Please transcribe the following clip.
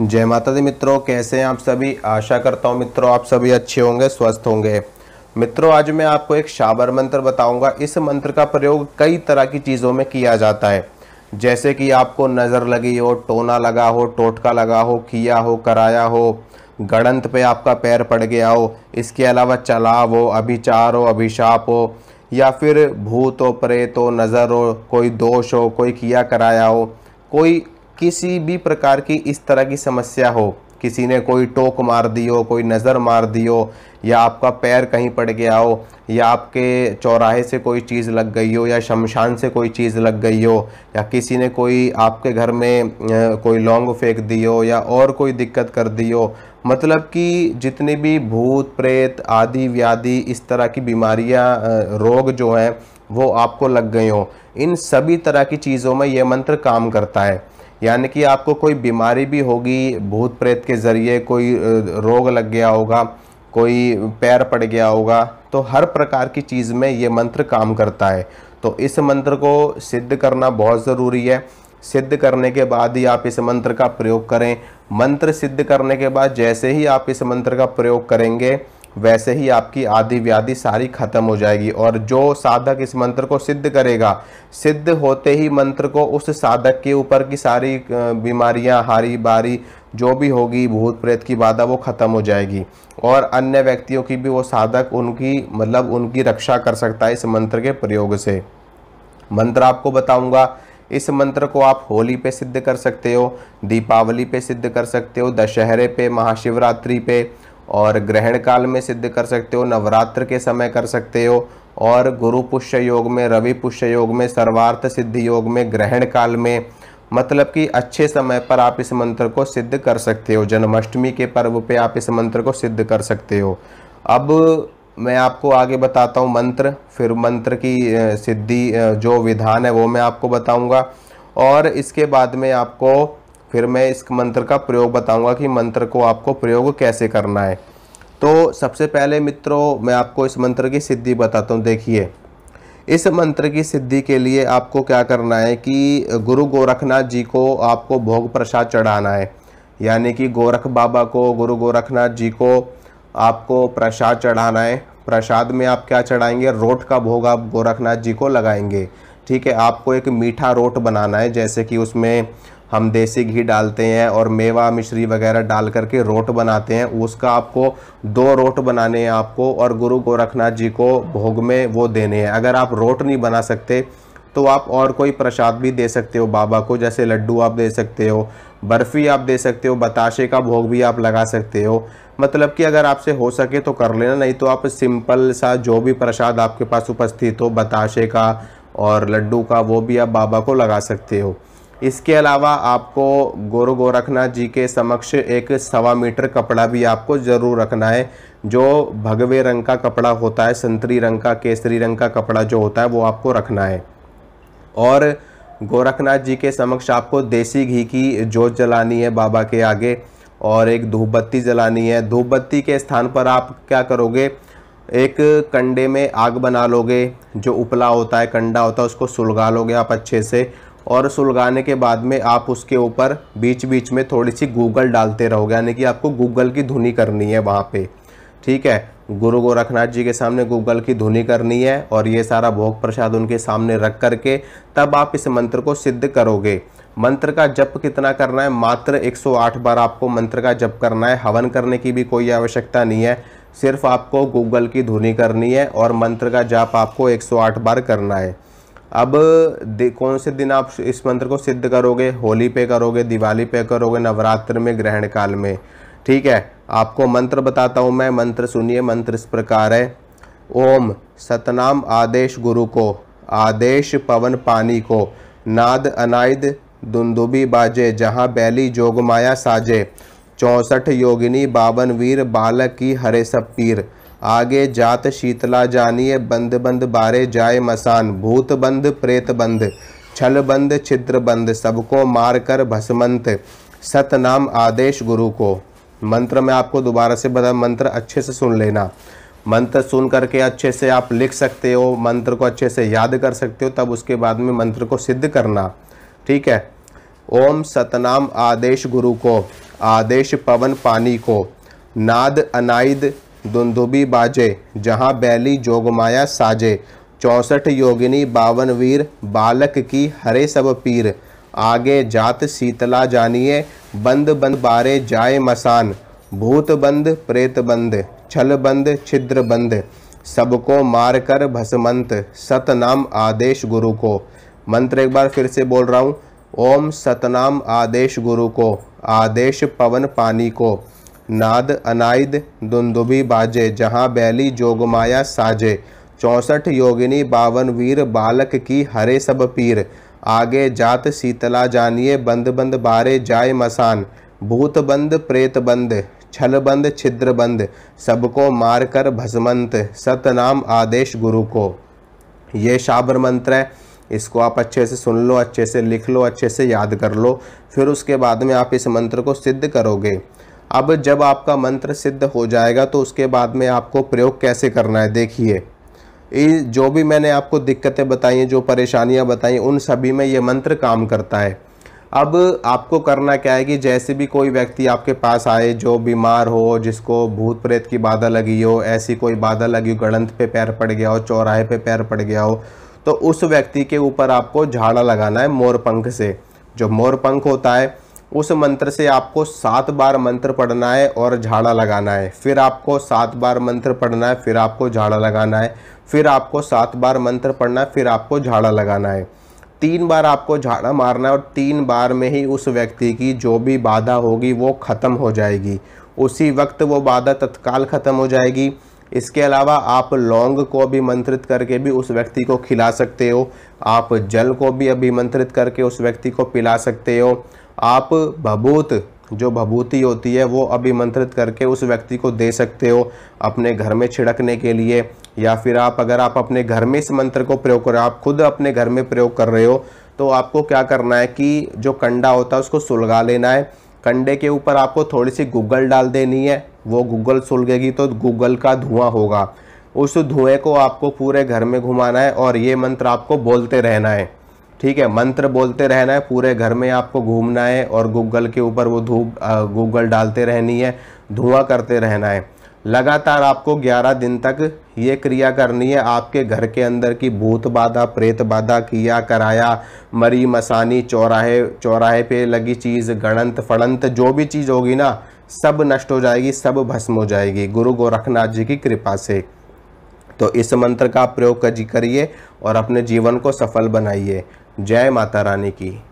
जय माता दी मित्रों कैसे हैं आप सभी आशा करता हूं मित्रों आप सभी अच्छे होंगे स्वस्थ होंगे मित्रों आज मैं आपको एक शाबर मंत्र बताऊंगा इस मंत्र का प्रयोग कई तरह की चीज़ों में किया जाता है जैसे कि आपको नज़र लगी हो टोना लगा हो टोटका लगा हो किया हो कराया हो गणंत पे आपका पैर पड़ गया हो इसके अलावा चलाव हो अभिचार हो अभिशाप हो या फिर भूत हो प्रेत हो नज़र हो कोई दोष हो कोई किया कराया हो कोई किसी भी प्रकार की इस तरह की समस्या हो किसी ने कोई टोक मार दी हो कोई नज़र मार दी हो या आपका पैर कहीं पड़ गया हो या आपके चौराहे से कोई चीज़ लग गई हो या शमशान से कोई चीज़ लग गई हो या किसी ने कोई आपके घर में कोई लौंग फेंक दी हो या और कोई दिक्कत कर दी हो मतलब कि जितने भी भूत प्रेत आदि व्याधि इस तरह की बीमारियां रोग जो हैं वो आपको लग गए हो इन सभी तरह की चीज़ों में ये मंत्र काम करता है यानी कि आपको कोई बीमारी भी होगी भूत प्रेत के ज़रिए कोई रोग लग गया होगा कोई पैर पड़ गया होगा तो हर प्रकार की चीज़ में ये मंत्र काम करता है तो इस मंत्र को सिद्ध करना बहुत ज़रूरी है सिद्ध करने के बाद ही आप इस मंत्र का प्रयोग करें मंत्र सिद्ध करने के बाद जैसे ही आप इस मंत्र का प्रयोग करेंगे वैसे ही आपकी आदि व्याधि सारी खत्म हो जाएगी और जो साधक इस मंत्र को सिद्ध करेगा सिद्ध होते ही मंत्र को उस साधक के ऊपर की सारी बीमारियां हारी बारी जो भी होगी भूत प्रेत की बाधा वो ख़त्म हो जाएगी और अन्य व्यक्तियों की भी वो साधक उनकी मतलब उनकी रक्षा कर सकता है इस मंत्र के प्रयोग से मंत्र आपको बताऊंगा इस मंत्र को आप होली पे सिद्ध कर सकते हो दीपावली पे सिद्ध कर सकते हो दशहरे पे महाशिवरात्रि पे और ग्रहण काल में सिद्ध कर सकते हो नवरात्र के समय कर सकते हो और गुरु पुष्य योग में रवि पुष्य योग में सर्वार्थ सिद्धि योग में ग्रहण काल में मतलब कि अच्छे समय पर आप इस मंत्र को सिद्ध कर सकते हो जन्माष्टमी के पर्व पे आप इस मंत्र को सिद्ध कर सकते हो अब मैं आपको आगे बताता हूँ मंत्र फिर मंत्र की सिद्धि जो विधान है वो मैं आपको बताऊँगा और इसके बाद में आपको फिर मैं इस मंत्र का प्रयोग बताऊंगा कि मंत्र को आपको प्रयोग कैसे करना है तो सबसे पहले मित्रों मैं आपको इस मंत्र की सिद्धि बताता हूँ देखिए इस मंत्र की सिद्धि के लिए आपको क्या करना है कि गुरु गोरखनाथ जी को आपको भोग प्रसाद चढ़ाना है यानी कि गोरख बाबा को गुरु गोरखनाथ जी को आपको प्रसाद चढ़ाना है प्रसाद में आप क्या चढ़ाएंगे रोट का भोग आप गोरखनाथ जी को लगाएंगे ठीक है आपको एक मीठा रोट बनाना है जैसे कि उसमें हम देसी घी डालते हैं और मेवा मिश्री वगैरह डाल करके रोट बनाते हैं उसका आपको दो रोट बनाने हैं आपको और गुरु गोरखनाथ जी को भोग में वो देने हैं अगर आप रोट नहीं बना सकते तो आप और कोई प्रसाद भी दे सकते हो बाबा को जैसे लड्डू आप दे सकते हो बर्फ़ी आप दे सकते हो बताशे का भोग भी आप लगा सकते हो मतलब कि अगर आपसे हो सके तो कर लेना नहीं तो आप सिंपल सा जो भी प्रसाद आपके पास उपस्थित हो बताशे का और लड्डू का वो भी आप बाबा को लगा सकते हो इसके अलावा आपको गोरु गोरखनाथ जी के समक्ष एक सवा मीटर कपड़ा भी आपको ज़रूर रखना है जो भगवे रंग का कपड़ा होता है संतरी रंग का केसरी रंग का कपड़ा जो होता है वो आपको रखना है और गोरखनाथ जी के समक्ष आपको देसी घी की जोत जलानी है बाबा के आगे और एक धूप बत्ती जलानी है धूप बत्ती के स्थान पर आप क्या करोगे एक कंडे में आग बना लोगे जो उपला होता है कंडा होता है उसको सुलगा लोगे आप अच्छे से और सुलगाने के बाद में आप उसके ऊपर बीच बीच में थोड़ी सी गूगल डालते रहोगे यानी कि आपको गूगल की धुनी करनी है वहाँ पे ठीक है गुरु गोरखनाथ जी के सामने गूगल की धुनी करनी है और ये सारा भोग प्रसाद उनके सामने रख करके तब आप इस मंत्र को सिद्ध करोगे मंत्र का जप कितना करना है मात्र 108 बार आपको मंत्र का जप करना है हवन करने की भी कोई आवश्यकता नहीं है सिर्फ आपको गूगल की धुनी करनी है और मंत्र का जाप आपको 108 बार करना है अब कौन से दिन आप इस मंत्र को सिद्ध करोगे होली पे करोगे दिवाली पे करोगे नवरात्र में ग्रहण काल में ठीक है आपको मंत्र बताता हूँ मैं मंत्र सुनिए मंत्र इस प्रकार है ओम सतनाम आदेश गुरु को आदेश पवन पानी को नाद अनायद दुंदुबी बाजे जहाँ बैली जोगमाया साजे चौंसठ योगिनी बावन वीर बालक की हरे सब पीर आगे जात शीतला जानिए बंद बंद बारे जाए मसान भूत बंद प्रेत बंद छल बंद छिद्र बंद सबको मार कर भसमंत सतनाम आदेश गुरु को मंत्र में आपको दोबारा से बता मंत्र अच्छे से सुन लेना मंत्र सुन करके अच्छे से आप लिख सकते हो मंत्र को अच्छे से याद कर सकते हो तब उसके बाद में मंत्र को सिद्ध करना ठीक है ओम सतनाम आदेश गुरु को आदेश पवन पानी को नाद अनाइद दुंदुबी बाजे जहां बैली जोगमाया साजे चौसठ योगिनी बावन वीर बालक की हरे सब पीर आगे जात शीतला जानिए बंद बंद बारे जाए मसान भूत बंद प्रेत बंद छल बंद छिद्र बंद सबको मार कर भसमंत सतनाम आदेश गुरु को मंत्र एक बार फिर से बोल रहा हूँ ओम सतनाम आदेश गुरु को आदेश पवन पानी को नाद अनाइद दुंदुबी बाजे जहाँ बैली जोगमाया साजे चौंसठ योगिनी बावन वीर बालक की हरे सब पीर आगे जात शीतला जानिए बंद बंद बारे जाय मसान भूत बंद प्रेत बंद छल बंद छिद्र बंद सबको मार कर भसमंत सतनाम आदेश गुरु को ये शाब्र मंत्र है इसको आप अच्छे से सुन लो अच्छे से लिख लो अच्छे से याद कर लो फिर उसके बाद में आप इस मंत्र को सिद्ध करोगे अब जब आपका मंत्र सिद्ध हो जाएगा तो उसके बाद में आपको प्रयोग कैसे करना है देखिए जो भी मैंने आपको दिक्कतें बताई हैं जो परेशानियां बताई उन सभी में ये मंत्र काम करता है अब आपको करना क्या है कि जैसे भी कोई व्यक्ति आपके पास आए जो बीमार हो जिसको भूत प्रेत की बाधा लगी हो ऐसी कोई बाधा लगी हो गणंत पे पैर पड़ गया हो चौराहे पे पैर पड़ गया हो तो उस व्यक्ति के ऊपर आपको झाड़ा लगाना है मोरपंख से जो मोरपंख होता है उस मंत्र से आपको सात बार मंत्र पढ़ना है और झाड़ा लगाना है फिर आपको सात बार मंत्र पढ़ना है फिर आपको झाड़ा लगाना है फिर आपको सात बार मंत्र पढ़ना है फिर आपको झाड़ा लगाना है तीन बार आपको झाड़ा मारना है और तीन बार में ही उस व्यक्ति की जो भी बाधा होगी वो ख़त्म हो जाएगी उसी वक्त वो बाधा तत्काल ख़त्म हो जाएगी इसके अलावा आप लौंग को अभिमंत्रित करके भी उस व्यक्ति को खिला सकते हो आप जल को भी अभिमंत्रित करके उस व्यक्ति को पिला सकते हो आप भभूत जो भभूति होती है वो अभिमंत्रित करके उस व्यक्ति को दे सकते हो अपने घर में छिड़कने के लिए या फिर आप अगर आप अपने घर में इस मंत्र को प्रयोग कर रहे हो आप खुद अपने घर में प्रयोग कर रहे हो तो आपको क्या करना है कि जो कंडा होता है उसको सुलगा लेना है कंडे के ऊपर आपको थोड़ी सी गुगल डाल देनी है वो गूगल सुलगेगी तो गूगल का धुआं होगा उस धुएं को आपको पूरे घर में घुमाना है और ये मंत्र आपको बोलते रहना है ठीक है मंत्र बोलते रहना है पूरे घर में आपको घूमना है और गूगल के ऊपर वो धूप गूगल डालते रहनी है धुआं करते रहना है लगातार आपको 11 दिन तक ये क्रिया करनी है आपके घर के अंदर की भूत बाधा प्रेत बाधा किया कराया मरी मसानी चौराहे चौराहे पे लगी चीज़ गणंत फणंत जो भी चीज़ होगी ना सब नष्ट हो जाएगी सब भस्म हो जाएगी गुरु गोरखनाथ जी की कृपा से तो इस मंत्र का प्रयोग करिए और अपने जीवन को सफल बनाइए जय माता रानी की